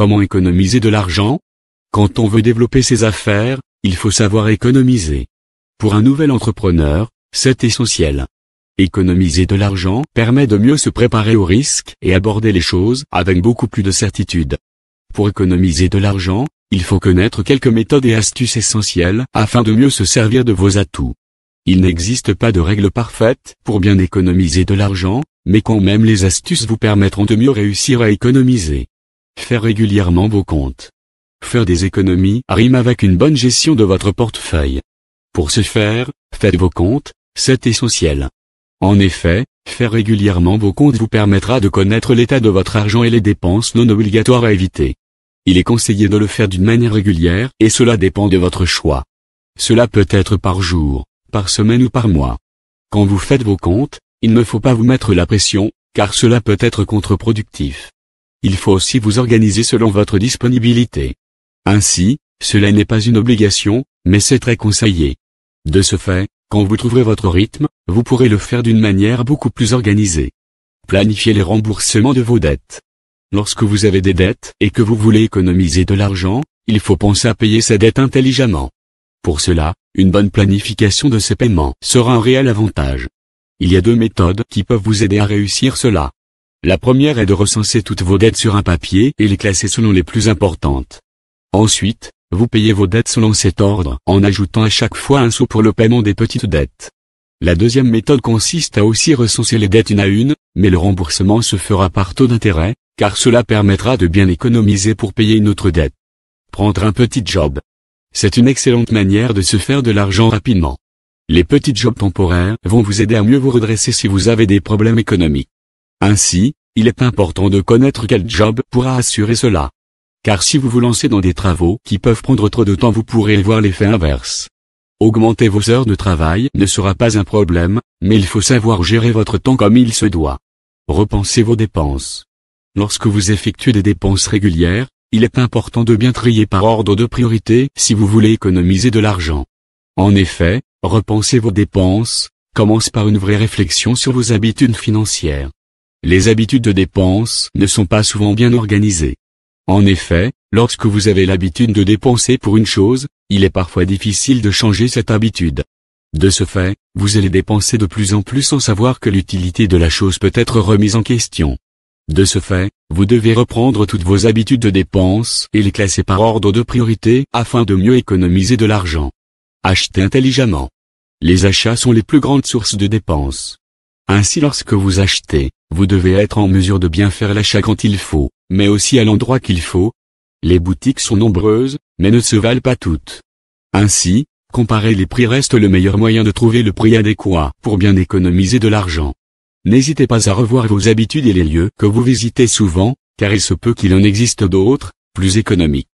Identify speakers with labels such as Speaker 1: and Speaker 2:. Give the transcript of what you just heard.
Speaker 1: Comment économiser de l'argent Quand on veut développer ses affaires, il faut savoir économiser. Pour un nouvel entrepreneur, c'est essentiel. Économiser de l'argent permet de mieux se préparer aux risques et aborder les choses avec beaucoup plus de certitude. Pour économiser de l'argent, il faut connaître quelques méthodes et astuces essentielles afin de mieux se servir de vos atouts. Il n'existe pas de règle parfaite pour bien économiser de l'argent, mais quand même les astuces vous permettront de mieux réussir à économiser. Faire régulièrement vos comptes. Faire des économies rime avec une bonne gestion de votre portefeuille. Pour ce faire, faites vos comptes, c'est essentiel. En effet, faire régulièrement vos comptes vous permettra de connaître l'état de votre argent et les dépenses non obligatoires à éviter. Il est conseillé de le faire d'une manière régulière et cela dépend de votre choix. Cela peut être par jour, par semaine ou par mois. Quand vous faites vos comptes, il ne faut pas vous mettre la pression, car cela peut être contre-productif il faut aussi vous organiser selon votre disponibilité. Ainsi, cela n'est pas une obligation, mais c'est très conseillé. De ce fait, quand vous trouverez votre rythme, vous pourrez le faire d'une manière beaucoup plus organisée. Planifiez les remboursements de vos dettes. Lorsque vous avez des dettes et que vous voulez économiser de l'argent, il faut penser à payer sa dettes intelligemment. Pour cela, une bonne planification de ces paiements sera un réel avantage. Il y a deux méthodes qui peuvent vous aider à réussir cela. La première est de recenser toutes vos dettes sur un papier et les classer selon les plus importantes. Ensuite, vous payez vos dettes selon cet ordre en ajoutant à chaque fois un sou pour le paiement des petites dettes. La deuxième méthode consiste à aussi recenser les dettes une à une, mais le remboursement se fera par taux d'intérêt, car cela permettra de bien économiser pour payer une autre dette. Prendre un petit job. C'est une excellente manière de se faire de l'argent rapidement. Les petits jobs temporaires vont vous aider à mieux vous redresser si vous avez des problèmes économiques. Ainsi, il est important de connaître quel job pourra assurer cela. Car si vous vous lancez dans des travaux qui peuvent prendre trop de temps vous pourrez voir l'effet inverse. Augmenter vos heures de travail ne sera pas un problème, mais il faut savoir gérer votre temps comme il se doit. Repensez vos dépenses. Lorsque vous effectuez des dépenses régulières, il est important de bien trier par ordre de priorité si vous voulez économiser de l'argent. En effet, repensez vos dépenses, commence par une vraie réflexion sur vos habitudes financières les habitudes de dépenses ne sont pas souvent bien organisées. En effet, lorsque vous avez l'habitude de dépenser pour une chose, il est parfois difficile de changer cette habitude. De ce fait, vous allez dépenser de plus en plus sans savoir que l'utilité de la chose peut être remise en question. De ce fait, vous devez reprendre toutes vos habitudes de dépenses et les classer par ordre de priorité afin de mieux économiser de l'argent. Achetez intelligemment. Les achats sont les plus grandes sources de dépenses. Ainsi lorsque vous achetez, vous devez être en mesure de bien faire l'achat quand il faut, mais aussi à l'endroit qu'il faut. Les boutiques sont nombreuses, mais ne se valent pas toutes. Ainsi, comparer les prix reste le meilleur moyen de trouver le prix adéquat pour bien économiser de l'argent. N'hésitez pas à revoir vos habitudes et les lieux que vous visitez souvent, car il se peut qu'il en existe d'autres, plus économiques.